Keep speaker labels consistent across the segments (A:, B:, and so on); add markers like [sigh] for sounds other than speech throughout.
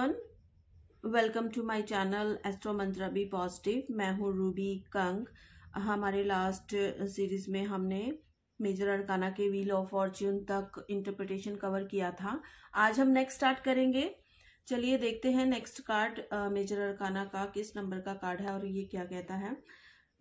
A: everyone welcome to my channel astro Mantra be positive मैं हूँ Ruby Kang हमारे लास्ट सीरीज uh, में हमने मेजर अरकाना के व्हील ऑफ फॉर्च्यून तक इंटरप्रिटेशन कवर किया था आज हम नेक्स्ट स्टार्ट करेंगे चलिए देखते हैं नेक्स्ट कार्ड मेजर अरकाना का किस नंबर का कार्ड है और ये क्या कहता है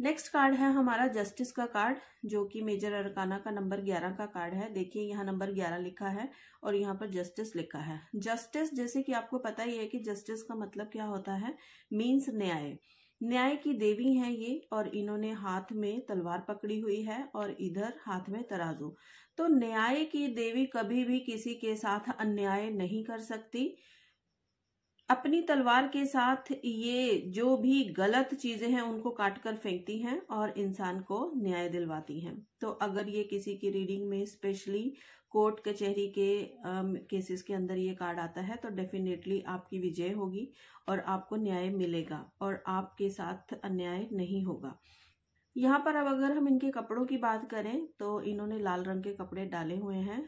A: नेक्स्ट कार्ड है हमारा जस्टिस का कार्ड जो कि मेजर अरकाना का नंबर ग्यारह का कार्ड है देखिए यहाँ नंबर ग्यारह लिखा है और यहाँ पर जस्टिस लिखा है जस्टिस जैसे कि आपको पता ही है कि जस्टिस का मतलब क्या होता है मीन्स न्याय न्याय की देवी हैं ये और इन्होंने हाथ में तलवार पकड़ी हुई है और इधर हाथ में तराजू तो न्याय की देवी कभी भी किसी के साथ अन्याय नहीं कर सकती अपनी तलवार के साथ ये जो भी गलत चीजें हैं उनको काट कर फेंकती हैं और इंसान को न्याय दिलवाती हैं तो अगर ये किसी की रीडिंग में स्पेशली कोर्ट कचहरी के केसेस के अंदर ये कार्ड आता है तो डेफिनेटली आपकी विजय होगी और आपको न्याय मिलेगा और आपके साथ अन्याय नहीं होगा यहाँ पर अब अगर हम इनके कपड़ों की बात करें तो इन्होंने लाल रंग के कपड़े डाले हुए हैं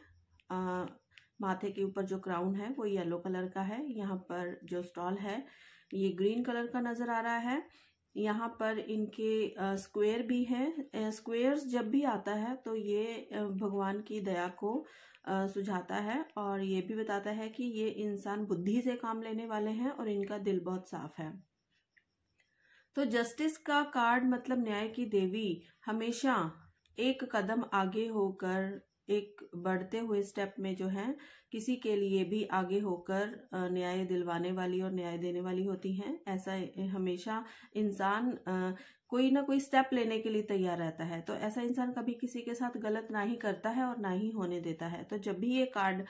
A: माथे के ऊपर जो क्राउन है वो येलो कलर का है यहाँ पर जो स्टॉल है ये ग्रीन कलर का नज़र आ रहा है यहाँ पर इनके स्क्वेयर भी हैं स्क्वेयर्स जब भी आता है तो ये भगवान की दया को सुझाता है और ये भी बताता है कि ये इंसान बुद्धि से काम लेने वाले हैं और इनका दिल बहुत साफ है तो जस्टिस का कार्ड मतलब न्याय की देवी हमेशा एक कदम आगे होकर एक बढ़ते हुए स्टेप में जो है किसी के लिए भी आगे होकर न्याय दिलवाने वाली और न्याय देने वाली होती हैं ऐसा हमेशा इंसान कोई ना कोई स्टेप लेने के लिए तैयार रहता है तो ऐसा इंसान कभी किसी के साथ गलत ना ही करता है और ना ही होने देता है तो जब भी ये कार्ड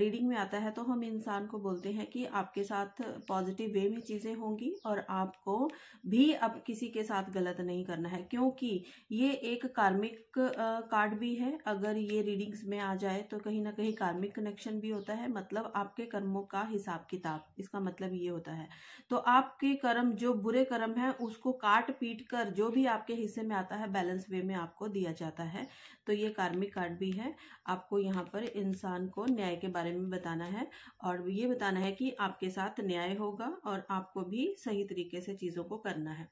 A: रीडिंग में आता है तो हम इंसान को बोलते हैं कि आपके साथ पॉजिटिव वे में चीज़ें होंगी और आपको भी अब किसी के साथ गलत नहीं करना है क्योंकि ये एक कार्मिक कार्ड भी है अगर ये रीडिंग्स में आ जाए तो कहीं ना कहीं कार्मिक कनेक्शन भी होता है मतलब आपके कर्मों का हिसाब किताब इसका मतलब ये होता है तो आपके कर्म जो बुरे कर्म है उसको काट पीट कर पर जो भी आपके हिस्से में आता है बैलेंस वे में आपको दिया जाता है तो ये कार्मिक कार्ड भी है आपको यहाँ पर इंसान को न्याय के बारे में बताना है और ये बताना है कि आपके साथ न्याय होगा और आपको भी सही तरीके से चीज़ों को करना है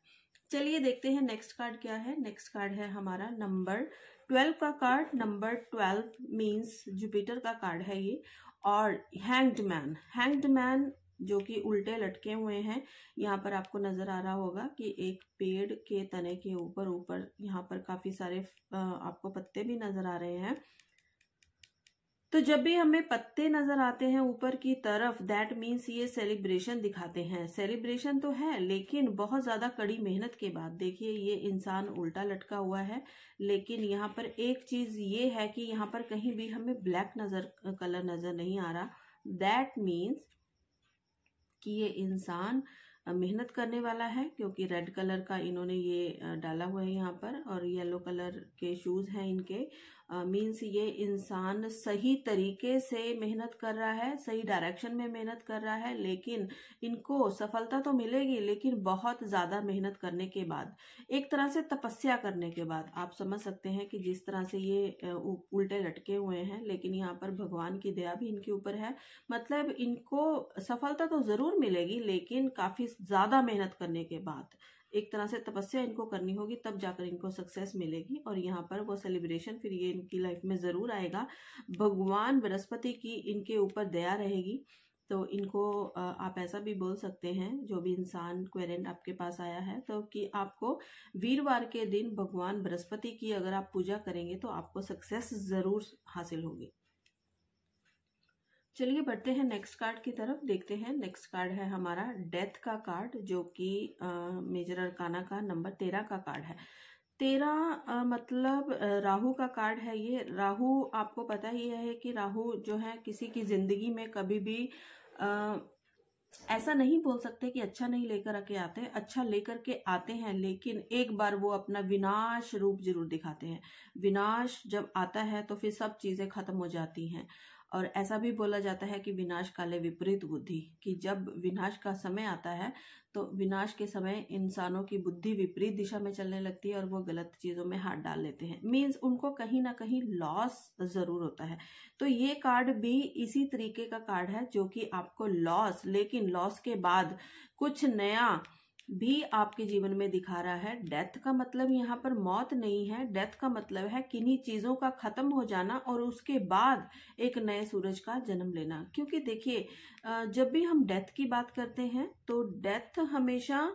A: चलिए देखते हैं नेक्स्ट कार्ड क्या है नेक्स्ट कार्ड है हमारा नंबर ट्वेल्व का card number twelve means Jupiter का कार्ड है ये और हैंग्ड मैन हैंग्ड मैन जो कि उल्टे लटके हुए हैं यहाँ पर आपको नज़र आ रहा होगा कि एक पेड़ के तने के ऊपर ऊपर यहाँ पर काफ़ी सारे आपको पत्ते भी नज़र आ रहे हैं तो जब भी हमें पत्ते नज़र आते हैं ऊपर की तरफ दैट मीन्स ये सेलिब्रेशन दिखाते हैं सेलिब्रेशन तो है लेकिन बहुत ज़्यादा कड़ी मेहनत के बाद देखिए ये इंसान उल्टा लटका हुआ है लेकिन यहाँ पर एक चीज़ ये है कि यहाँ पर कहीं भी हमें ब्लैक नज़र कलर नज़र नहीं आ रहा दैट मीन्स कि ये इंसान मेहनत करने वाला है क्योंकि रेड कलर का इन्होंने ये डाला हुआ है यहाँ पर और येलो कलर के शूज हैं इनके मीन्स ये इंसान सही तरीके से मेहनत कर रहा है सही डायरेक्शन में मेहनत कर रहा है लेकिन इनको सफलता तो मिलेगी लेकिन बहुत ज़्यादा मेहनत करने के बाद एक तरह से तपस्या करने के बाद आप समझ सकते हैं कि जिस तरह से ये उल्टे लटके हुए हैं लेकिन यहाँ पर भगवान की दया भी इनके ऊपर है मतलब इनको सफलता तो ज़रूर मिलेगी लेकिन काफ़ी ज़्यादा मेहनत करने के बाद एक तरह से तपस्या इनको करनी होगी तब जाकर इनको सक्सेस मिलेगी और यहाँ पर वो सेलिब्रेशन फिर ये इनकी लाइफ में ज़रूर आएगा भगवान बृहस्पति की इनके ऊपर दया रहेगी तो इनको आप ऐसा भी बोल सकते हैं जो भी इंसान क्वेरेंट आपके पास आया है तो कि आपको वीरवार के दिन भगवान बृहस्पति की अगर आप पूजा करेंगे तो आपको सक्सेस ज़रूर हासिल होगी चलिए बढ़ते हैं नेक्स्ट कार्ड की तरफ देखते हैं नेक्स्ट कार्ड है हमारा डेथ का कार्ड जो कि मेजर अरकाना का नंबर तेरह का कार्ड है तेरह मतलब राहु का कार्ड है ये राहु आपको पता ही है कि राहु जो है किसी की जिंदगी में कभी भी आ, ऐसा नहीं बोल सकते कि अच्छा नहीं लेकर आके आते हैं अच्छा लेकर के आते हैं लेकिन एक बार वो अपना विनाश रूप जरूर दिखाते हैं विनाश जब आता है तो फिर सब चीजें खत्म हो जाती हैं और ऐसा भी बोला जाता है कि विनाश काले विपरीत बुद्धि कि जब विनाश का समय आता है तो विनाश के समय इंसानों की बुद्धि विपरीत दिशा में चलने लगती है और वो गलत चीज़ों में हाथ डाल लेते हैं मीन्स उनको कहीं ना कहीं लॉस ज़रूर होता है तो ये कार्ड भी इसी तरीके का कार्ड है जो कि आपको लॉस लेकिन लॉस के बाद कुछ नया भी आपके जीवन में दिखा रहा है डेथ का मतलब यहाँ पर मौत नहीं है डेथ का मतलब है किन्हीं चीज़ों का ख़त्म हो जाना और उसके बाद एक नए सूरज का जन्म लेना क्योंकि देखिए जब भी हम डेथ की बात करते हैं तो डेथ हमेशा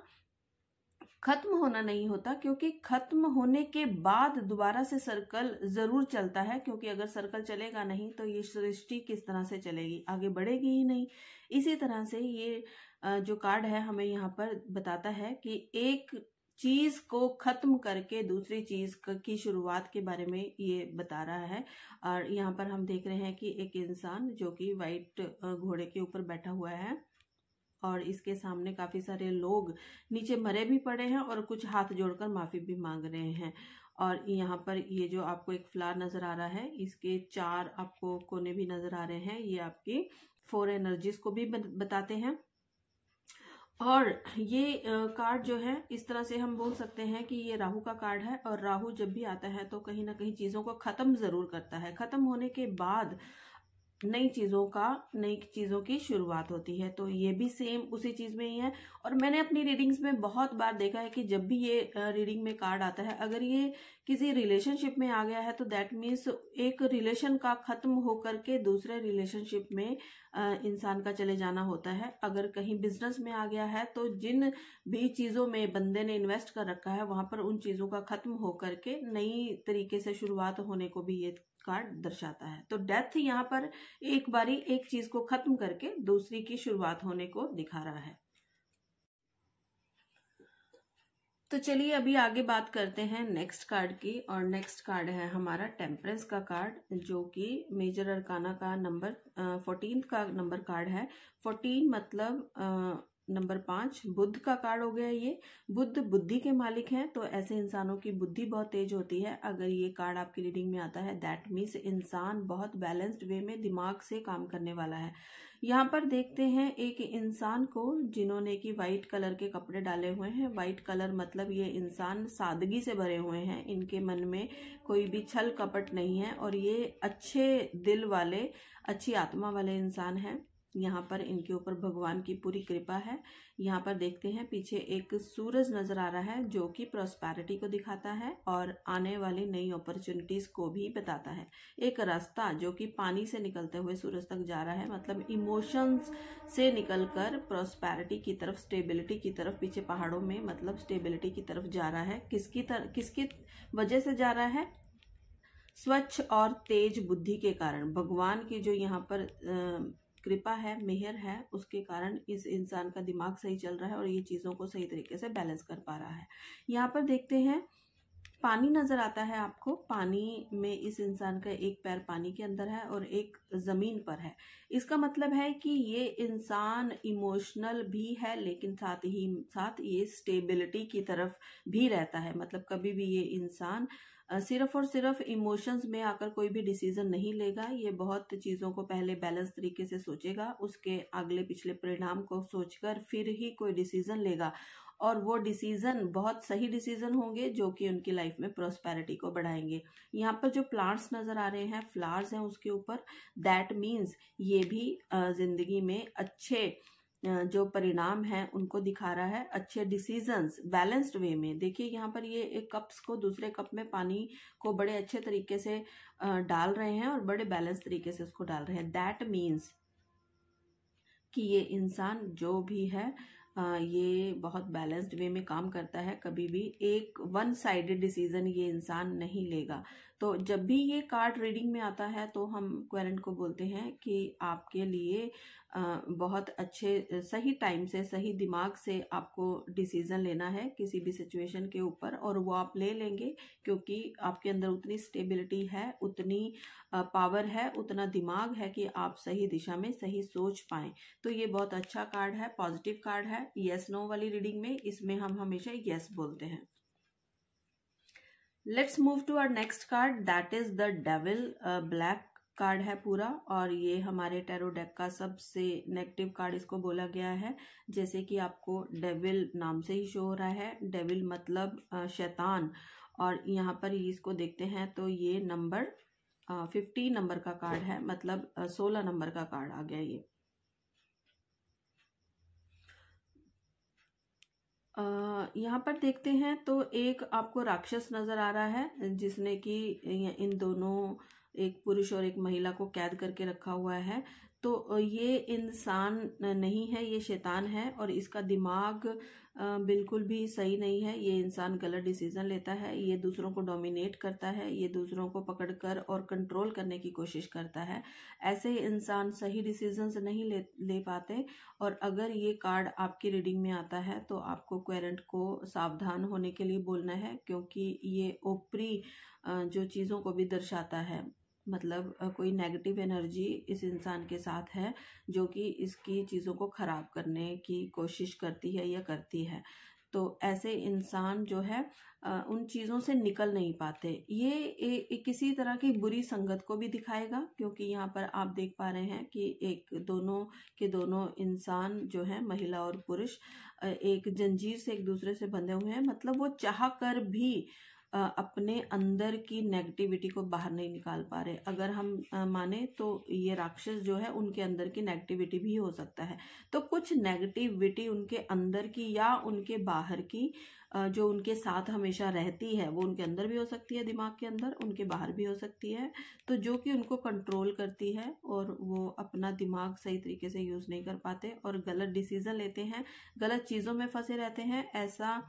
A: खत्म होना नहीं होता क्योंकि खत्म होने के बाद दोबारा से सर्कल जरूर चलता है क्योंकि अगर सर्कल चलेगा नहीं तो ये सृष्टि किस तरह से चलेगी आगे बढ़ेगी ही नहीं इसी तरह से ये जो कार्ड है हमें यहाँ पर बताता है कि एक चीज को खत्म करके दूसरी चीज की शुरुआत के बारे में ये बता रहा है और यहाँ पर हम देख रहे हैं कि एक इंसान जो कि वाइट घोड़े के ऊपर बैठा हुआ है और इसके सामने काफी सारे लोग नीचे मरे भी पड़े हैं और कुछ हाथ जोड़कर माफी भी मांग रहे हैं और यहाँ पर ये जो आपको एक फ्लार नजर आ रहा है इसके चार आपको कोने भी नजर आ रहे हैं ये आपकी फोर एनर्जीज को भी बताते हैं और ये कार्ड जो है इस तरह से हम बोल सकते हैं कि ये राहु का कार्ड है और राहु जब भी आता है तो कहीं ना कहीं चीज़ों को ख़त्म ज़रूर करता है ख़त्म होने के बाद नई चीज़ों का नई चीज़ों की शुरुआत होती है तो ये भी सेम उसी चीज़ में ही है और मैंने अपनी रीडिंग्स में बहुत बार देखा है कि जब भी ये रीडिंग में कार्ड आता है अगर ये किसी रिलेशनशिप में आ गया है तो दैट मीन्स एक रिलेशन का ख़त्म होकर के दूसरे रिलेशनशिप में इंसान का चले जाना होता है अगर कहीं बिजनेस में आ गया है तो जिन भी चीज़ों में बंदे ने इन्वेस्ट कर रखा है वहाँ पर उन चीज़ों का ख़त्म होकर के नई तरीके से शुरुआत होने को भी ये कार्ड दर्शाता है तो डेथ यहाँ पर एक बारी एक चीज को खत्म करके दूसरी की शुरुआत होने को दिखा रहा है तो चलिए अभी आगे बात करते हैं नेक्स्ट कार्ड की और नेक्स्ट कार्ड है हमारा टेम्परेंस का कार्ड जो कि मेजर अरकाना का नंबर फोर्टीन का नंबर कार्ड है फोर्टीन मतलब नंबर पाँच बुद्ध का कार्ड हो गया ये बुद्ध बुद्धि के मालिक हैं तो ऐसे इंसानों की बुद्धि बहुत तेज होती है अगर ये कार्ड आपकी रीडिंग में आता है दैट मीन्स इंसान बहुत बैलेंस्ड वे में दिमाग से काम करने वाला है यहाँ पर देखते हैं एक इंसान को जिन्होंने कि वाइट कलर के कपड़े डाले हुए हैं वाइट कलर मतलब ये इंसान सादगी से भरे हुए हैं इनके मन में कोई भी छल कपट नहीं है और ये अच्छे दिल वाले अच्छी आत्मा वाले इंसान हैं यहाँ पर इनके ऊपर भगवान की पूरी कृपा है यहाँ पर देखते हैं पीछे एक सूरज नजर आ रहा है जो कि प्रोस्पैरिटी को दिखाता है और आने वाली नई अपॉर्चुनिटीज को भी बताता है एक रास्ता जो कि पानी से निकलते हुए सूरज तक जा रहा है मतलब इमोशंस से निकलकर प्रोस्पैरिटी की तरफ स्टेबिलिटी की तरफ पीछे पहाड़ों में मतलब स्टेबिलिटी की तरफ जा रहा है किसकी तर, किसकी वजह से जा रहा है स्वच्छ और तेज बुद्धि के कारण भगवान की जो यहाँ पर कृपा है मेहर है उसके कारण इस इंसान का दिमाग सही चल रहा है और ये चीज़ों को सही तरीके से बैलेंस कर पा रहा है यहाँ पर देखते हैं पानी नज़र आता है आपको पानी में इस इंसान का एक पैर पानी के अंदर है और एक ज़मीन पर है इसका मतलब है कि ये इंसान इमोशनल भी है लेकिन साथ ही साथ ये स्टेबिलिटी की तरफ भी रहता है मतलब कभी भी ये इंसान सिर्फ और सिर्फ इमोशंस में आकर कोई भी डिसीजन नहीं लेगा ये बहुत चीज़ों को पहले बैलेंस तरीके से सोचेगा उसके अगले पिछले परिणाम को सोचकर फिर ही कोई डिसीजन लेगा और वो डिसीजन बहुत सही डिसीजन होंगे जो कि उनकी लाइफ में प्रोस्पेरिटी को बढ़ाएंगे यहाँ पर जो प्लांट्स नज़र आ रहे हैं फ्लावर्स हैं उसके ऊपर दैट मीन्स ये भी ज़िंदगी में अच्छे जो परिणाम है उनको दिखा रहा है अच्छे डिसीजंस बैलेंस्ड वे में देखिए यहाँ पर ये एक कप्स को दूसरे कप में पानी को बड़े अच्छे तरीके से डाल रहे हैं और बड़े बैलेंस तरीके से उसको डाल रहे हैं दैट मीन्स कि ये इंसान जो भी है ये बहुत बैलेंस्ड वे में काम करता है कभी भी एक वन साइडेड डिसीजन ये इंसान नहीं लेगा तो जब भी ये कार्ड रीडिंग में आता है तो हम क्वेरेंट को बोलते हैं कि आपके लिए बहुत अच्छे सही टाइम से सही दिमाग से आपको डिसीजन लेना है किसी भी सिचुएशन के ऊपर और वो आप ले लेंगे क्योंकि आपके अंदर उतनी स्टेबिलिटी है उतनी पावर है उतना दिमाग है कि आप सही दिशा में सही सोच पाएं तो ये बहुत अच्छा कार्ड है पॉजिटिव कार्ड है येस नो वाली रीडिंग में इसमें हम हमेशा येस बोलते हैं let's move to our next card that is the devil black card है पूरा और ये हमारे टेरो डेक का सबसे नेगेटिव कार्ड इसको बोला गया है जैसे कि आपको डेविल नाम से ही शो हो रहा है डेविल मतलब uh, शैतान और यहाँ पर इसको देखते हैं तो ये नंबर फिफ्टी नंबर का कार्ड है मतलब uh, सोलह नंबर का कार्ड आ गया ये यहाँ पर देखते हैं तो एक आपको राक्षस नजर आ रहा है जिसने कि इन दोनों एक पुरुष और एक महिला को कैद करके रखा हुआ है तो ये इंसान नहीं है ये शैतान है और इसका दिमाग बिल्कुल भी सही नहीं है ये इंसान गलत डिसीज़न लेता है ये दूसरों को डोमिनेट करता है ये दूसरों को पकड़कर और कंट्रोल करने की कोशिश करता है ऐसे इंसान सही डिसीजंस नहीं ले ले पाते और अगर ये कार्ड आपकी रीडिंग में आता है तो आपको क्वेरेंट को सावधान होने के लिए बोलना है क्योंकि ये ओपरी जो चीज़ों को भी दर्शाता है मतलब कोई नेगेटिव एनर्जी इस इंसान के साथ है जो कि इसकी चीज़ों को ख़राब करने की कोशिश करती है या करती है तो ऐसे इंसान जो है उन चीज़ों से निकल नहीं पाते ये ए, किसी तरह की बुरी संगत को भी दिखाएगा क्योंकि यहाँ पर आप देख पा रहे हैं कि एक दोनों के दोनों इंसान जो है महिला और पुरुष एक जंजीर से एक दूसरे से बंधे हुए हैं मतलब वो चाह कर भी अपने अंदर की नेगेटिविटी को बाहर नहीं निकाल पा रहे अगर हम माने तो ये राक्षस जो है उनके अंदर की नेगेटिविटी भी हो सकता है तो कुछ नेगेटिविटी उनके अंदर की या उनके बाहर की जो उनके साथ हमेशा रहती है वो उनके अंदर भी हो सकती है दिमाग के अंदर उनके बाहर भी हो सकती है तो जो कि उनको कंट्रोल करती है और वो अपना दिमाग सही तरीके से यूज़ नहीं कर पाते और गलत डिसीज़न लेते हैं गलत चीज़ों में फंसे रहते हैं ऐसा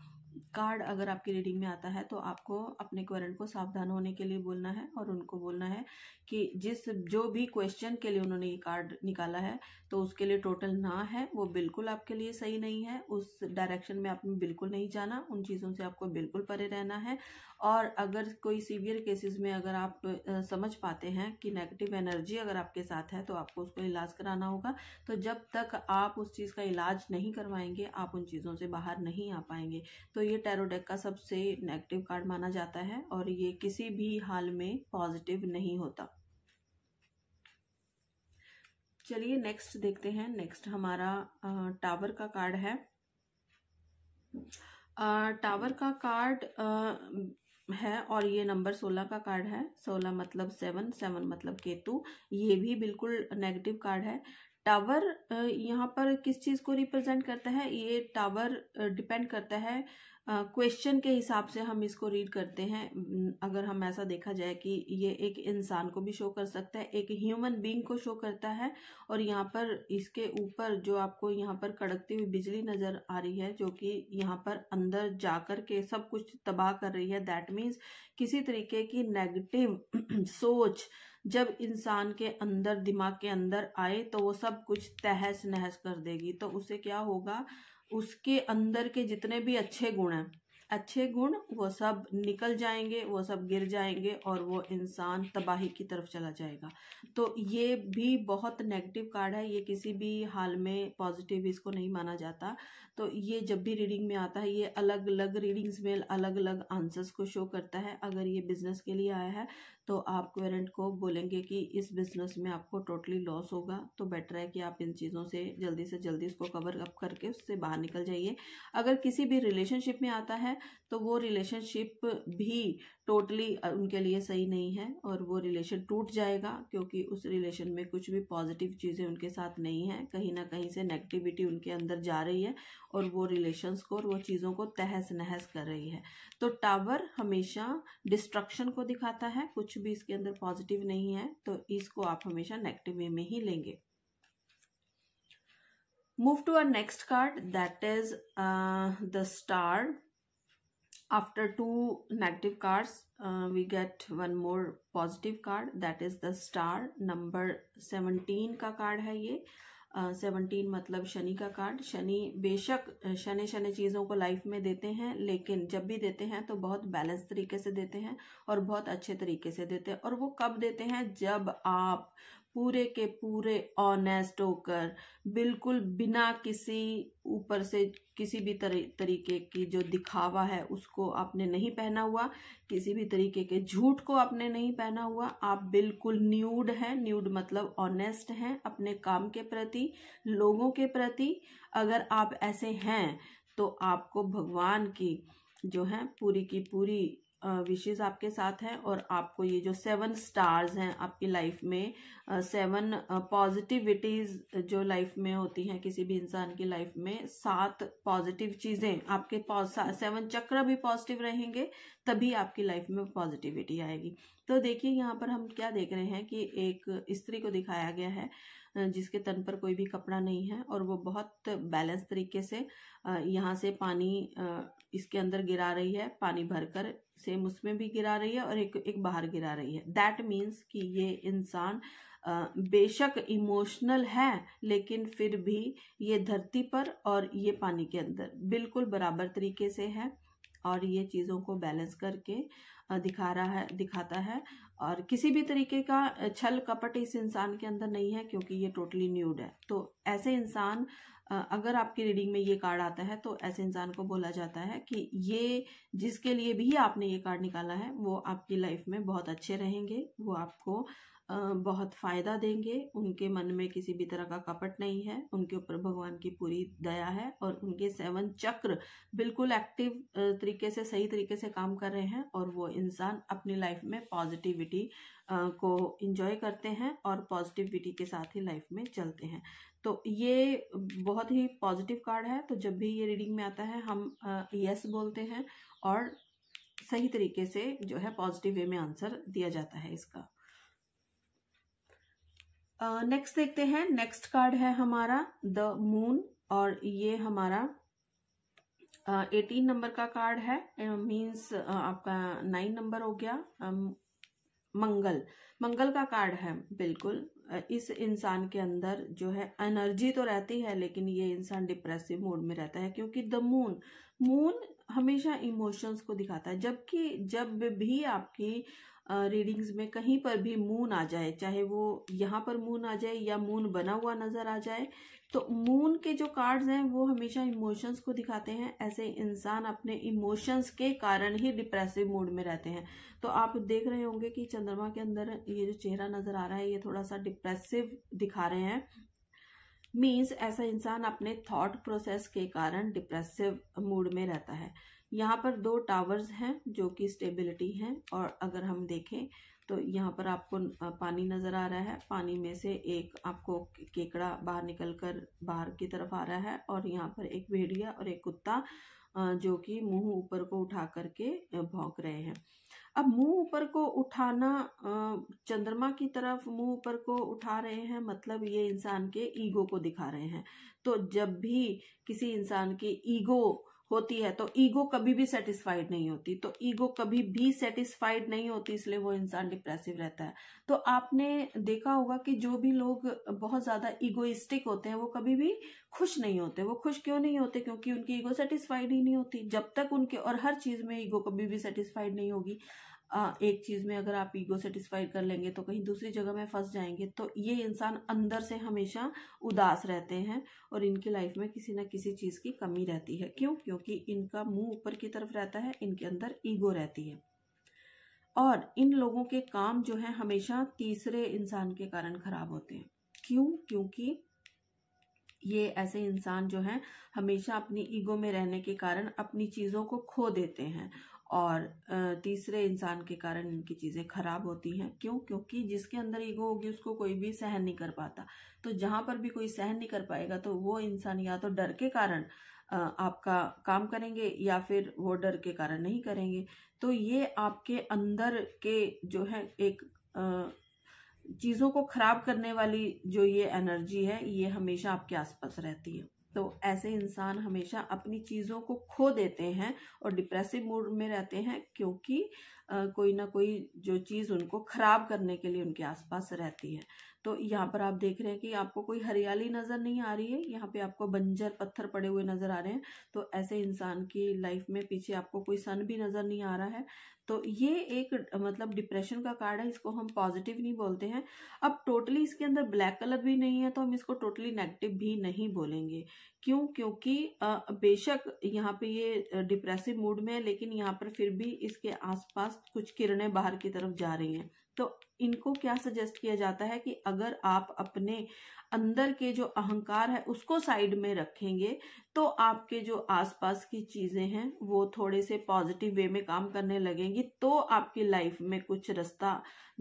A: कार्ड अगर आपकी रीडिंग में आता है तो आपको अपने क्वेरन को सावधान होने के लिए बोलना है और उनको बोलना है कि जिस जो भी क्वेश्चन के लिए उन्होंने ये कार्ड निकाला है तो उसके लिए टोटल ना है वो बिल्कुल आपके लिए सही नहीं है उस डायरेक्शन में आपने बिल्कुल नहीं जाना उन चीज़ों से आपको बिल्कुल परे रहना है और अगर कोई सीवियर केसेस में अगर आप समझ पाते हैं कि नेगेटिव एनर्जी अगर आपके साथ है तो आपको उसको इलाज कराना होगा तो जब तक आप उस चीज़ का इलाज नहीं करवाएंगे आप उन चीज़ों से बाहर नहीं आ पाएंगे तो ये टेरोडेक का सबसे नेगेटिव कार्ड माना जाता है और ये किसी भी हाल में पॉजिटिव नहीं होता चलिए नेक्स्ट देखते हैं नेक्स्ट हमारा टावर का कार्ड है टावर का कार्ड है और ये नंबर सोलह का कार्ड है सोलह मतलब सेवन सेवन मतलब केतु ये भी बिल्कुल नेगेटिव कार्ड है टावर यहाँ पर किस चीज़ को रिप्रेजेंट करता है ये टावर डिपेंड करता है क्वेश्चन के हिसाब से हम इसको रीड करते हैं अगर हम ऐसा देखा जाए कि ये एक इंसान को भी शो कर सकता है एक ह्यूमन बींग को शो करता है और यहाँ पर इसके ऊपर जो आपको यहाँ पर कड़कती हुई बिजली नज़र आ रही है जो कि यहाँ पर अंदर जाकर के सब कुछ तबाह कर रही है दैट मीन्स किसी तरीके की नेगेटिव [clears throat] सोच जब इंसान के अंदर दिमाग के अंदर आए तो वो सब कुछ तहस नहस कर देगी तो उसे क्या होगा उसके अंदर के जितने भी अच्छे गुण हैं अच्छे गुण वो सब निकल जाएंगे वो सब गिर जाएंगे और वो इंसान तबाही की तरफ चला जाएगा तो ये भी बहुत नेगेटिव कार्ड है ये किसी भी हाल में पॉजिटिव इसको नहीं माना जाता तो ये जब भी रीडिंग में आता है ये अलग अलग रीडिंग्स में अलग अलग आंसर्स को शो करता है अगर ये बिज़नेस के लिए आया है तो आप क्वेरेंट को बोलेंगे कि इस बिज़नेस में आपको टोटली लॉस होगा तो बेटर है कि आप इन चीज़ों से जल्दी से जल्दी इसको कवर अप करके उससे बाहर निकल जाइए अगर किसी भी रिलेशनशिप में आता है तो वो रिलेशनशिप भी टोटली उनके लिए सही नहीं है और वो रिलेशन टूट जाएगा क्योंकि उस रिलेशन में कुछ भी पॉजिटिव चीज़ें उनके साथ नहीं है कहीं ना कहीं से नेगेटिविटी उनके अंदर जा रही है और वो रिलेशंस को और वो चीज़ों को तहस नहस कर रही है तो टावर हमेशा डिस्ट्रक्शन को दिखाता है कुछ भी इसके अंदर पॉजिटिव नहीं है तो इसको आप हमेशा नेगेटिव वे में ही लेंगे move to uh next card that is the star after two negative cards uh, we get one more positive card that is the star number 17 का कार्ड है ये सेवनटीन uh, मतलब शनि का कार्ड शनि बेशक Shani uh, Shani चीज़ों को लाइफ में देते हैं लेकिन जब भी देते हैं तो बहुत बैलेंस तरीके से देते हैं और बहुत अच्छे तरीके से देते हैं और वो कब देते हैं जब आप पूरे के पूरे ऑनेस्ट होकर बिल्कुल बिना किसी ऊपर से किसी भी तरीके की जो दिखावा है उसको आपने नहीं पहना हुआ किसी भी तरीके के झूठ को आपने नहीं पहना हुआ आप बिल्कुल न्यूड हैं न्यूड मतलब ऑनेस्ट हैं अपने काम के प्रति लोगों के प्रति अगर आप ऐसे हैं तो आपको भगवान की जो है पूरी की पूरी विशेज़ आपके साथ हैं और आपको ये जो सेवन स्टार्स हैं आपकी लाइफ में सेवन पॉजिटिविटीज़ जो लाइफ में होती हैं किसी भी इंसान की लाइफ में सात पॉजिटिव चीज़ें आपके सेवन चक्र भी पॉजिटिव रहेंगे तभी आपकी लाइफ में पॉजिटिविटी आएगी तो देखिए यहाँ पर हम क्या देख रहे हैं कि एक स्त्री को दिखाया गया है जिसके तन पर कोई भी कपड़ा नहीं है और वो बहुत बैलेंस तरीके से यहाँ से पानी इसके अंदर गिरा रही है पानी भरकर सेम उसमें भी गिरा रही है और एक एक बाहर गिरा रही है दैट मीन्स कि ये इंसान बेशक इमोशनल है लेकिन फिर भी ये धरती पर और ये पानी के अंदर बिल्कुल बराबर तरीके से है और ये चीज़ों को बैलेंस करके दिखा रहा है दिखाता है और किसी भी तरीके का छल कपट इस इंसान के अंदर नहीं है क्योंकि ये टोटली न्यूड है तो ऐसे इंसान अगर आपकी रीडिंग में ये कार्ड आता है तो ऐसे इंसान को बोला जाता है कि ये जिसके लिए भी आपने ये कार्ड निकाला है वो आपकी लाइफ में बहुत अच्छे रहेंगे वो आपको बहुत फ़ायदा देंगे उनके मन में किसी भी तरह का कपट नहीं है उनके ऊपर भगवान की पूरी दया है और उनके सेवन चक्र बिल्कुल एक्टिव तरीके से सही तरीके से काम कर रहे हैं और वो इंसान अपनी लाइफ में पॉजिटिविटी को इंजॉय करते हैं और पॉजिटिविटी के साथ ही लाइफ में चलते हैं तो ये बहुत ही पॉजिटिव कार्ड है तो जब भी ये रीडिंग में आता है हम यस बोलते हैं और सही तरीके से जो है पॉजिटिव वे में आंसर दिया जाता है इसका नेक्स्ट uh, देखते हैं नेक्स्ट कार्ड है हमारा द मून और ये हमारा एटीन uh, नंबर का कार्ड है मींस uh, आपका नाइन नंबर हो गया um, मंगल मंगल का कार्ड है बिल्कुल इस इंसान के अंदर जो है एनर्जी तो रहती है लेकिन ये इंसान डिप्रेसिव मोड में रहता है क्योंकि द मून मून हमेशा इमोशंस को दिखाता है जबकि जब भी आपकी रीडिंग्स में कहीं पर भी मून आ जाए चाहे वो यहाँ पर मून आ जाए या मून बना हुआ नज़र आ जाए तो मून के जो कार्ड्स हैं वो हमेशा इमोशंस को दिखाते हैं ऐसे इंसान अपने इमोशंस के कारण ही डिप्रेसिव मूड में रहते हैं तो आप देख रहे होंगे कि चंद्रमा के अंदर ये जो चेहरा नज़र आ रहा है ये थोड़ा सा डिप्रेसिव दिखा रहे हैं मीन्स ऐसा इंसान अपने थॉट प्रोसेस के कारण डिप्रेसिव मूड में रहता है यहाँ पर दो टावर्स हैं जो कि स्टेबिलिटी हैं और अगर हम देखें तो यहाँ पर आपको पानी नज़र आ रहा है पानी में से एक आपको केकड़ा बाहर निकल कर बाहर की तरफ आ रहा है और यहाँ पर एक भेड़िया और एक कुत्ता जो कि मुंह ऊपर को उठा करके भौंक रहे हैं अब मुंह ऊपर को उठाना चंद्रमा की तरफ मुंह ऊपर को उठा रहे हैं मतलब ये इंसान के ईगो को दिखा रहे हैं तो जब भी किसी इंसान के ईगो होती है तो ईगो कभी भी सेटिस्फाइड नहीं होती तो ईगो कभी भी सेटिस्फाइड नहीं होती इसलिए वो इंसान डिप्रेसिव रहता है तो आपने देखा होगा कि जो भी लोग बहुत ज्यादा ईगोइस्टिक होते हैं वो कभी भी खुश नहीं होते वो खुश क्यों नहीं होते क्योंकि उनकी ईगो सेटिस्फाइड ही नहीं होती जब तक उनके और हर चीज में ईगो कभी भी सेटिस्फाइड नहीं होगी एक चीज़ में अगर आप ईगो सेटिस्फाइड कर लेंगे तो कहीं दूसरी जगह में फंस जाएंगे तो ये इंसान अंदर से हमेशा उदास रहते हैं और इनकी लाइफ में किसी ना किसी चीज़ की कमी रहती है क्यों क्योंकि इनका मुंह ऊपर की तरफ रहता है इनके अंदर ईगो रहती है और इन लोगों के काम जो है हमेशा तीसरे इंसान के कारण खराब होते हैं क्यों क्योंकि ये ऐसे इंसान जो हैं हमेशा अपनी ईगो में रहने के कारण अपनी चीज़ों को खो देते हैं और तीसरे इंसान के कारण इनकी चीज़ें खराब होती हैं क्यों क्योंकि जिसके अंदर ईगो होगी उसको कोई भी सहन नहीं कर पाता तो जहाँ पर भी कोई सहन नहीं कर पाएगा तो वो इंसान या तो डर के कारण आपका काम करेंगे या फिर वो डर के कारण नहीं करेंगे तो ये आपके अंदर के जो है एक चीज़ों को ख़राब करने वाली जो ये एनर्जी है ये हमेशा आपके आसपास रहती है तो ऐसे इंसान हमेशा अपनी चीज़ों को खो देते हैं और डिप्रेसिव मूड में रहते हैं क्योंकि आ, कोई ना कोई जो चीज़ उनको ख़राब करने के लिए उनके आसपास रहती है तो यहाँ पर आप देख रहे हैं कि आपको कोई हरियाली नज़र नहीं आ रही है यहाँ पे आपको बंजर पत्थर पड़े हुए नज़र आ रहे हैं तो ऐसे इंसान की लाइफ में पीछे आपको कोई सन भी नज़र नहीं आ रहा है तो ये एक मतलब डिप्रेशन का कार्ड है इसको हम पॉजिटिव नहीं बोलते हैं अब टोटली इसके अंदर ब्लैक कलर भी नहीं है तो हम इसको टोटली नेगेटिव भी नहीं बोलेंगे क्यों क्योंकि बेशक यहाँ पे ये डिप्रेसिव मूड में है लेकिन यहाँ पर फिर भी इसके आसपास कुछ किरणें बाहर की तरफ जा रही हैं तो इनको क्या सजेस्ट किया जाता है कि अगर आप अपने अंदर के जो अहंकार है उसको साइड में रखेंगे तो आपके जो आसपास की चीजें हैं वो थोड़े से पॉजिटिव वे में काम करने लगेंगी तो आपकी लाइफ में कुछ रास्ता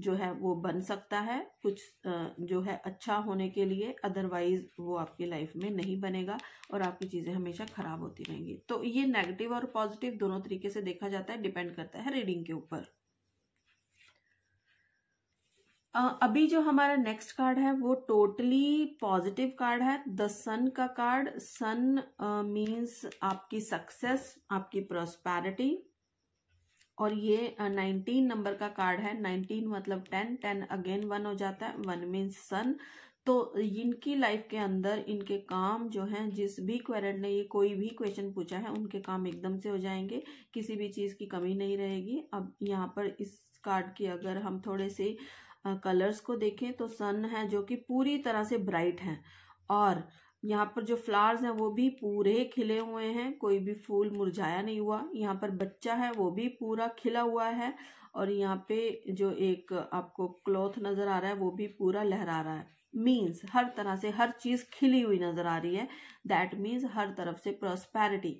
A: जो है वो बन सकता है कुछ जो है अच्छा होने के लिए अदरवाइज वो आपकी लाइफ में नहीं बनेगा और आपकी चीजें हमेशा खराब होती रहेंगी तो ये नेगेटिव और पॉजिटिव दोनों तरीके से देखा जाता है डिपेंड करता है रीडिंग के ऊपर अभी जो हमारा नेक्स्ट कार्ड है वो टोटली पॉजिटिव कार्ड है द सन का कार्ड सन मींस आपकी सक्सेस आपकी प्रोस्पैरिटी और ये नाइनटीन uh, नंबर का कार्ड है नाइनटीन मतलब टेन टेन अगेन वन हो जाता है वन मीन्स सन तो इनकी लाइफ के अंदर इनके काम जो हैं जिस भी क्वेरेंट ने ये कोई भी क्वेश्चन पूछा है उनके काम एकदम से हो जाएंगे किसी भी चीज़ की कमी नहीं रहेगी अब यहाँ पर इस कार्ड की अगर हम थोड़े से uh, कलर्स को देखें तो सन है जो कि पूरी तरह से ब्राइट है और यहाँ पर जो फ्लावर्स हैं वो भी पूरे खिले हुए हैं कोई भी फूल मुरझाया नहीं हुआ यहाँ पर बच्चा है वो भी पूरा खिला हुआ है और यहाँ पे जो एक आपको क्लॉथ नज़र आ रहा है वो भी पूरा लहरा रहा है मीन्स हर तरह से हर चीज़ खिली हुई नज़र आ रही है दैट मीन्स हर तरफ से प्रॉस्पैरिटी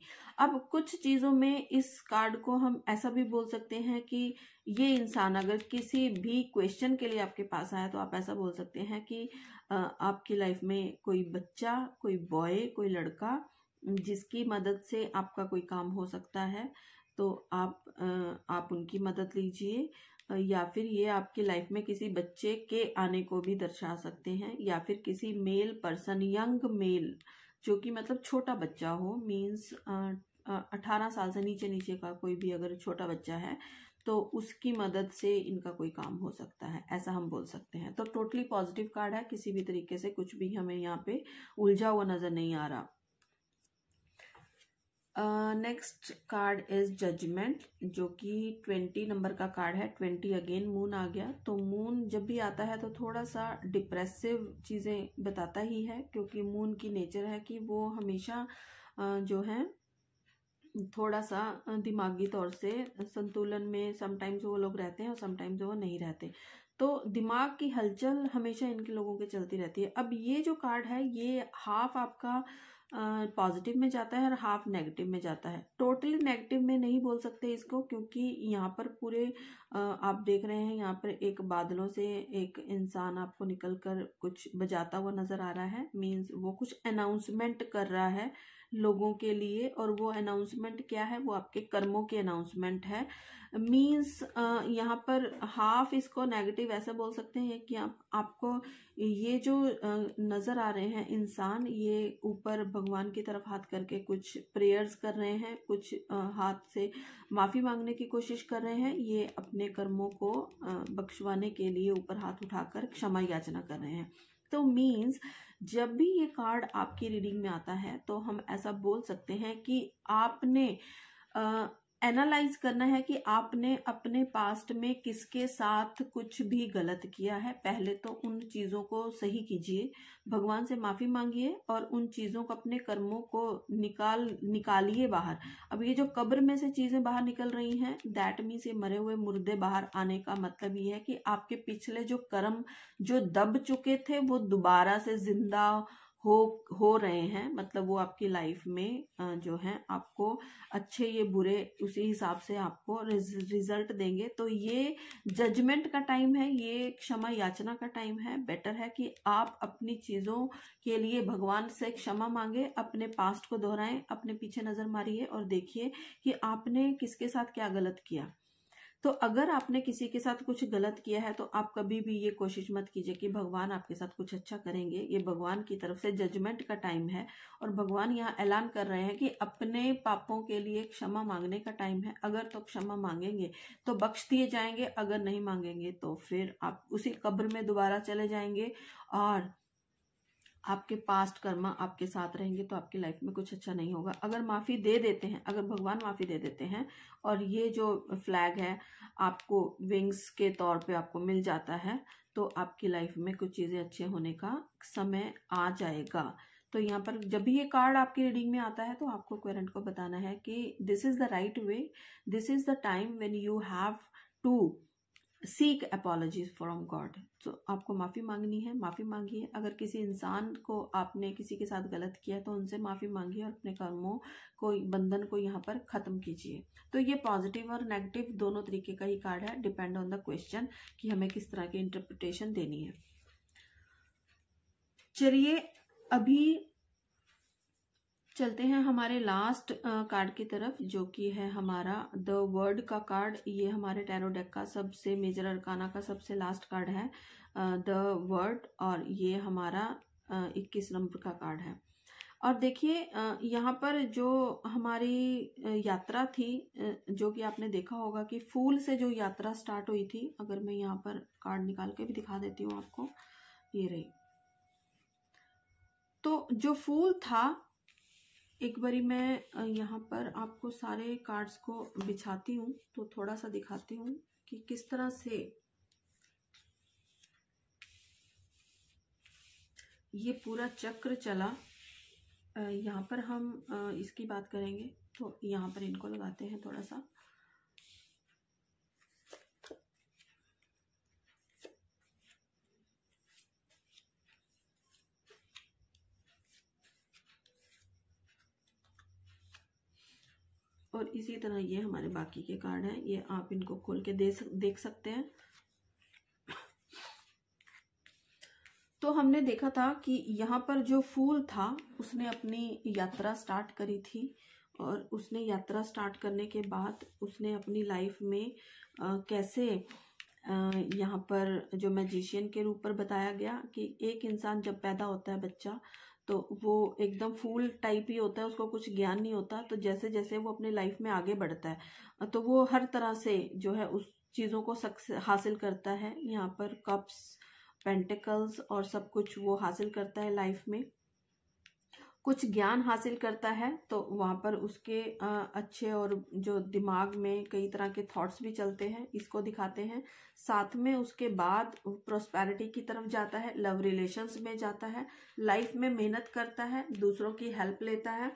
A: अब कुछ चीज़ों में इस कार्ड को हम ऐसा भी बोल सकते हैं कि ये इंसान अगर किसी भी क्वेश्चन के लिए आपके पास आया तो आप ऐसा बोल सकते हैं कि आपकी लाइफ में कोई बच्चा कोई बॉय कोई लड़का जिसकी मदद से आपका कोई काम हो सकता है तो आप आप उनकी मदद लीजिए या फिर ये आपकी लाइफ में किसी बच्चे के आने को भी दर्शा सकते हैं या फिर किसी मेल पर्सन यंग मेल जो कि मतलब छोटा बच्चा हो मीन्स अठारह साल से नीचे नीचे का कोई भी अगर छोटा बच्चा है तो उसकी मदद से इनका कोई काम हो सकता है ऐसा हम बोल सकते हैं तो टोटली पॉजिटिव कार्ड है किसी भी तरीके से कुछ भी हमें यहाँ पे उलझा हुआ नज़र नहीं आ रहा नेक्स्ट कार्ड इज जजमेंट जो कि ट्वेंटी नंबर का कार्ड है ट्वेंटी अगेन मून आ गया तो मून जब भी आता है तो थोड़ा सा डिप्रेसिव चीज़ें बताता ही है क्योंकि मून की नेचर है कि वो हमेशा uh, जो है थोड़ा सा दिमागी तौर से संतुलन में समटाइम्स वो लोग रहते हैं और समटाइम्स वो नहीं रहते तो दिमाग की हलचल हमेशा इनके लोगों के चलती रहती है अब ये जो कार्ड है ये हाफ आपका पॉजिटिव में जाता है और हाफ नेगेटिव में जाता है टोटली नेगेटिव में नहीं बोल सकते इसको क्योंकि यहाँ पर पूरे आप देख रहे हैं यहाँ पर एक बादलों से एक इंसान आपको निकल कर कुछ बजाता हुआ नज़र आ रहा है मीन्स वो कुछ अनाउंसमेंट कर रहा है लोगों के लिए और वो अनाउंसमेंट क्या है वो आपके कर्मों के अनाउंसमेंट है मीन्स यहाँ पर हाफ इसको नेगेटिव ऐसा बोल सकते हैं कि आप आपको ये जो नज़र आ रहे हैं इंसान ये ऊपर भगवान की तरफ हाथ करके कुछ प्रेयर्स कर रहे हैं कुछ हाथ से माफ़ी मांगने की कोशिश कर रहे हैं ये अपने कर्मों को बख्शवाने के लिए ऊपर हाथ उठाकर क्षमा याचना कर रहे हैं तो मीन्स जब भी ये कार्ड आपकी रीडिंग में आता है तो हम ऐसा बोल सकते हैं कि आपने एनालाइज करना है कि आपने अपने पास्ट में किसके साथ कुछ भी गलत किया है पहले तो उन चीज़ों को सही कीजिए भगवान से माफ़ी मांगिए और उन चीज़ों को अपने कर्मों को निकाल निकालिए बाहर अब ये जो कब्र में से चीज़ें बाहर निकल रही हैं दैट मीन्स ये मरे हुए मुर्दे बाहर आने का मतलब ये है कि आपके पिछले जो कर्म जो दब चुके थे वो दोबारा से जिंदा हो हो रहे हैं मतलब वो आपकी लाइफ में जो है आपको अच्छे ये बुरे उसी हिसाब से आपको रिजल्ट देंगे तो ये जजमेंट का टाइम है ये क्षमा याचना का टाइम है बेटर है कि आप अपनी चीज़ों के लिए भगवान से क्षमा मांगे अपने पास्ट को दोहराएं अपने पीछे नज़र मारिए और देखिए कि आपने किसके साथ क्या गलत किया तो अगर आपने किसी के साथ कुछ गलत किया है तो आप कभी भी ये कोशिश मत कीजिए कि भगवान आपके साथ कुछ अच्छा करेंगे ये भगवान की तरफ से जजमेंट का टाइम है और भगवान यहाँ ऐलान कर रहे हैं कि अपने पापों के लिए क्षमा मांगने का टाइम है अगर तो क्षमा मांगेंगे तो बख्श दिए जाएंगे अगर नहीं मांगेंगे तो फिर आप उसी कब्र में दोबारा चले जाएंगे और आपके पास्ट कर्मा आपके साथ रहेंगे तो आपकी लाइफ में कुछ अच्छा नहीं होगा अगर माफ़ी दे देते हैं अगर भगवान माफ़ी दे देते हैं और ये जो फ्लैग है आपको विंग्स के तौर पे आपको मिल जाता है तो आपकी लाइफ में कुछ चीज़ें अच्छे होने का समय आ जाएगा तो यहाँ पर जब भी ये कार्ड आपकी रीडिंग में आता है तो आपको क्वेरेंट को बताना है कि this is the right way this is the time when you have to seek apologies from God तो आपको माफ़ी मांगनी है माफ़ी मांगिए अगर किसी इंसान को आपने किसी के साथ गलत किया तो उनसे माफ़ी मांगिए और अपने कर्मों को बंधन को यहाँ पर ख़त्म कीजिए तो ये पॉजिटिव और नेगेटिव दोनों तरीके का ही कार्ड है डिपेंड ऑन द क्वेश्चन कि हमें किस तरह की इंटरप्रिटेशन देनी है चलिए अभी चलते हैं हमारे लास्ट कार्ड की तरफ जो कि है हमारा द वर्ल्ड का कार्ड ये हमारे टैरो डेक का सबसे मेजर अरकाना का सबसे लास्ट कार्ड है द वर्ल्ड और ये हमारा इक्कीस नंबर का कार्ड है और देखिए यहाँ पर जो हमारी यात्रा थी जो कि आपने देखा होगा कि फूल से जो यात्रा स्टार्ट हुई थी अगर मैं यहाँ पर कार्ड निकाल के भी दिखा देती हूँ आपको ये रही तो जो फूल था एक बारी मैं यहाँ पर आपको सारे कार्ड्स को बिछाती हूँ तो थोड़ा सा दिखाती हूँ कि किस तरह से ये पूरा चक्र चला यहाँ पर हम इसकी बात करेंगे तो यहाँ पर इनको लगाते हैं थोड़ा सा और इसी तरह ये हमारे बाकी के कार्ड हैं ये आप इनको खोल के दे देख सकते हैं तो हमने देखा था कि यहाँ पर जो फूल था उसने अपनी यात्रा स्टार्ट करी थी और उसने यात्रा स्टार्ट करने के बाद उसने अपनी लाइफ में आ, कैसे यहाँ पर जो मैजिशियन के रूप पर बताया गया कि एक इंसान जब पैदा होता है बच्चा तो वो एकदम फूल टाइप ही होता है उसको कुछ ज्ञान नहीं होता तो जैसे जैसे वो अपने लाइफ में आगे बढ़ता है तो वो हर तरह से जो है उस चीज़ों को हासिल करता है यहाँ पर कप्स पेंटिकल्स और सब कुछ वो हासिल करता है लाइफ में कुछ ज्ञान हासिल करता है तो वहाँ पर उसके अच्छे और जो दिमाग में कई तरह के थॉट्स भी चलते हैं इसको दिखाते हैं साथ में उसके बाद प्रोस्पैरिटी की तरफ जाता है लव रिलेशंस में जाता है लाइफ में मेहनत करता है दूसरों की हेल्प लेता है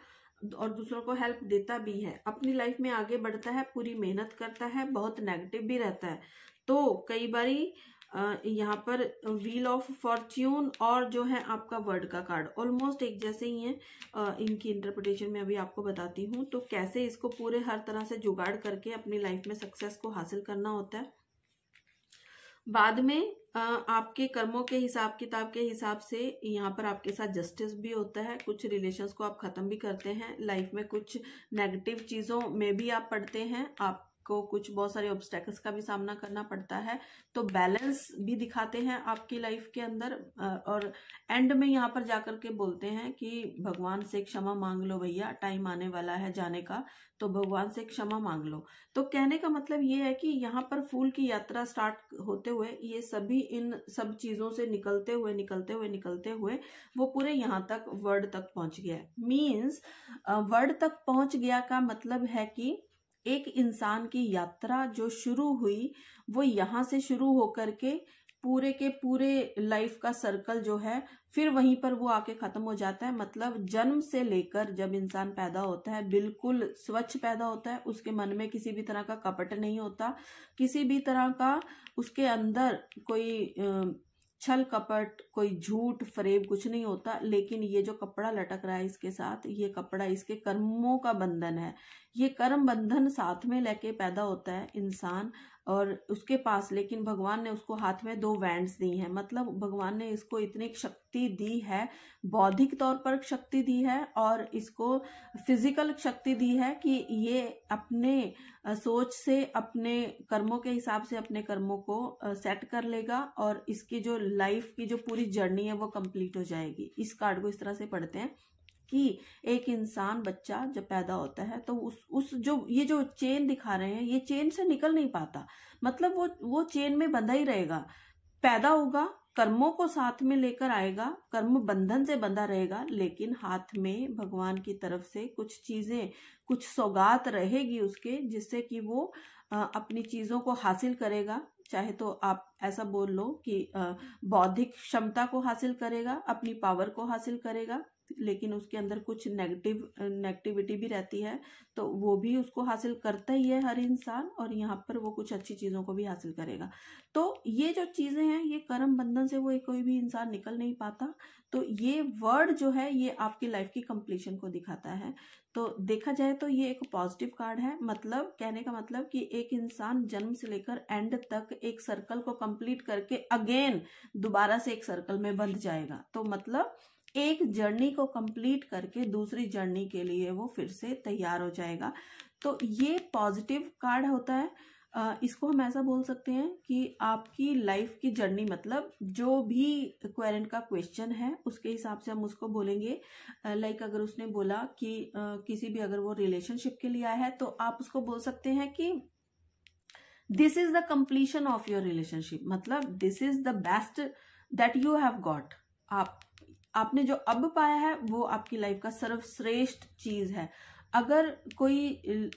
A: और दूसरों को हेल्प देता भी है अपनी लाइफ में आगे बढ़ता है पूरी मेहनत करता है बहुत नेगेटिव भी रहता है तो कई बारी यहाँ पर व्हील ऑफ फॉर्च्यून और जो है आपका वर्ड का कार्ड ऑलमोस्ट एक जैसे ही है इनकी इंटरप्रिटेशन में अभी आपको बताती हूँ तो कैसे इसको पूरे हर तरह से जुगाड़ करके अपनी लाइफ में सक्सेस को हासिल करना होता है बाद में आपके कर्मों के हिसाब किताब के हिसाब से यहाँ पर आपके साथ जस्टिस भी होता है कुछ रिलेशंस को आप ख़त्म भी करते हैं लाइफ में कुछ नेगेटिव चीज़ों में भी आप पढ़ते हैं आप को कुछ बहुत सारे ऑब्स्टेकल्स का भी सामना करना पड़ता है तो बैलेंस भी दिखाते हैं आपकी लाइफ के अंदर और एंड में यहाँ पर जाकर के बोलते हैं कि भगवान से क्षमा मांग लो भैया टाइम आने वाला है जाने का तो भगवान से क्षमा मांग लो तो कहने का मतलब ये है कि यहाँ पर फूल की यात्रा स्टार्ट होते हुए ये सभी इन सब चीज़ों से निकलते हुए निकलते हुए निकलते हुए वो पूरे यहाँ तक वर्ड तक पहुंच गया मीन्स वर्ड तक पहुंच गया का मतलब है कि एक इंसान की यात्रा जो शुरू हुई वो यहाँ से शुरू होकर के पूरे के पूरे लाइफ का सर्कल जो है फिर वहीं पर वो आके खत्म हो जाता है मतलब जन्म से लेकर जब इंसान पैदा होता है बिल्कुल स्वच्छ पैदा होता है उसके मन में किसी भी तरह का कपट नहीं होता किसी भी तरह का उसके अंदर कोई छल कपट कोई झूठ फरेब कुछ नहीं होता लेकिन ये जो कपड़ा लटक रहा है इसके साथ ये कपड़ा इसके कर्मों का बंधन है ये कर्म बंधन साथ में लेके पैदा होता है इंसान और उसके पास लेकिन भगवान ने उसको हाथ में दो वैंड्स दी हैं मतलब भगवान ने इसको इतनी शक्ति दी है बौद्धिक तौर पर शक्ति दी है और इसको फिजिकल शक्ति दी है कि ये अपने सोच से अपने कर्मों के हिसाब से अपने कर्मों को सेट कर लेगा और इसकी जो लाइफ की जो पूरी जर्नी है वो कंप्लीट हो जाएगी इस कार्ड को इस तरह से पढ़ते हैं कि एक इंसान बच्चा जब पैदा होता है तो उस उस जो ये जो चेन दिखा रहे हैं ये चेन से निकल नहीं पाता मतलब वो वो चेन में बंधा ही रहेगा पैदा होगा कर्मों को साथ में लेकर आएगा कर्म बंधन से बंधा रहेगा लेकिन हाथ में भगवान की तरफ से कुछ चीजें कुछ सौगात रहेगी उसके जिससे कि वो अपनी चीजों को हासिल करेगा चाहे तो आप ऐसा बोल लो कि बौद्धिक क्षमता को हासिल करेगा अपनी पावर को हासिल करेगा लेकिन उसके अंदर कुछ नेगेटिव नेगेटिविटी भी रहती है तो वो भी उसको हासिल करता ही है हर इंसान और यहाँ पर वो कुछ अच्छी चीज़ों को भी हासिल करेगा तो ये जो चीज़ें हैं ये कर्म बंधन से वो कोई भी इंसान निकल नहीं पाता तो ये वर्ड जो है ये आपकी लाइफ की कंप्लीशन को दिखाता है तो देखा जाए तो ये एक पॉजिटिव कार्ड है मतलब कहने का मतलब कि एक इंसान जन्म से लेकर एंड तक एक सर्कल को कंप्लीट करके अगेन दोबारा से एक सर्कल में बंध जाएगा तो मतलब एक जर्नी को कंप्लीट करके दूसरी जर्नी के लिए वो फिर से तैयार हो जाएगा तो ये पॉजिटिव कार्ड होता है इसको हम ऐसा बोल सकते हैं कि आपकी लाइफ की जर्नी मतलब जो भी क्वेरेंट का क्वेश्चन है उसके हिसाब से हम उसको बोलेंगे लाइक अगर उसने बोला कि किसी भी अगर वो रिलेशनशिप के लिए आया है तो आप उसको बोल सकते हैं कि this is the completion of your relationship मतलब this is the best that you have got आप आपने जो अब पाया है वो आपकी लाइफ का सर्वश्रेष्ठ चीज है अगर कोई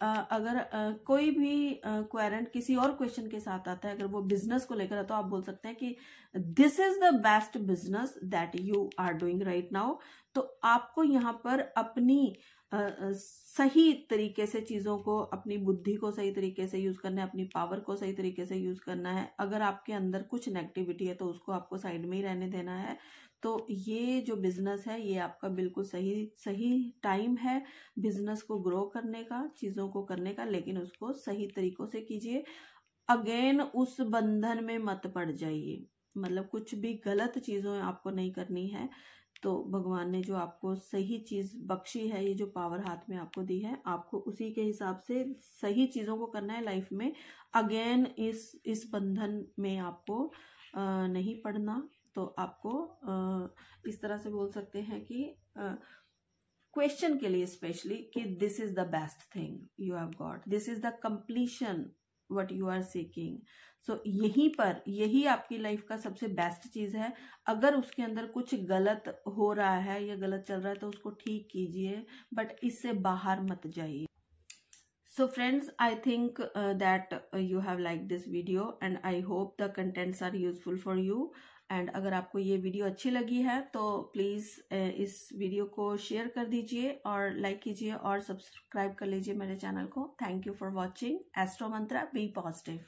A: अगर कोई भी क्वेरेंट किसी और क्वेश्चन के साथ आता है अगर वो बिजनेस को लेकर है तो आप बोल सकते हैं कि this is the best business that you are doing right now तो आपको यहाँ पर अपनी सही तरीके से चीज़ों को अपनी बुद्धि को सही तरीके से यूज़ करना है अपनी पावर को सही तरीके से यूज़ करना है अगर आपके अंदर कुछ नेगेटिविटी है तो उसको आपको साइड में ही रहने देना है तो ये जो बिजनेस है ये आपका बिल्कुल सही सही टाइम है बिजनेस को ग्रो करने का चीज़ों को करने का लेकिन उसको सही तरीकों से कीजिए अगेन उस बंधन में मत पड़ जाइए मतलब कुछ भी गलत चीज़ों आपको नहीं करनी है तो भगवान ने जो आपको सही चीज़ बख्शी है ये जो पावर हाथ में आपको दी है आपको उसी के हिसाब से सही चीज़ों को करना है लाइफ में अगेन इस इस बंधन में आपको नहीं पढ़ना तो आपको इस तरह से बोल सकते हैं कि क्वेश्चन के लिए स्पेशली कि this is the best thing you have got this is the completion what you are seeking so यहीं पर यही आपकी लाइफ का सबसे बेस्ट चीज़ है अगर उसके अंदर कुछ गलत हो रहा है या गलत चल रहा है तो उसको ठीक कीजिए बट इससे बाहर मत जाइए so friends I think that you have like this video and I hope the contents are useful for you and अगर आपको ये वीडियो अच्छी लगी है तो प्लीज़ इस वीडियो को शेयर कर दीजिए और लाइक कीजिए और सब्सक्राइब कर लीजिए मेरे चैनल को thank you for watching astro Mantra be positive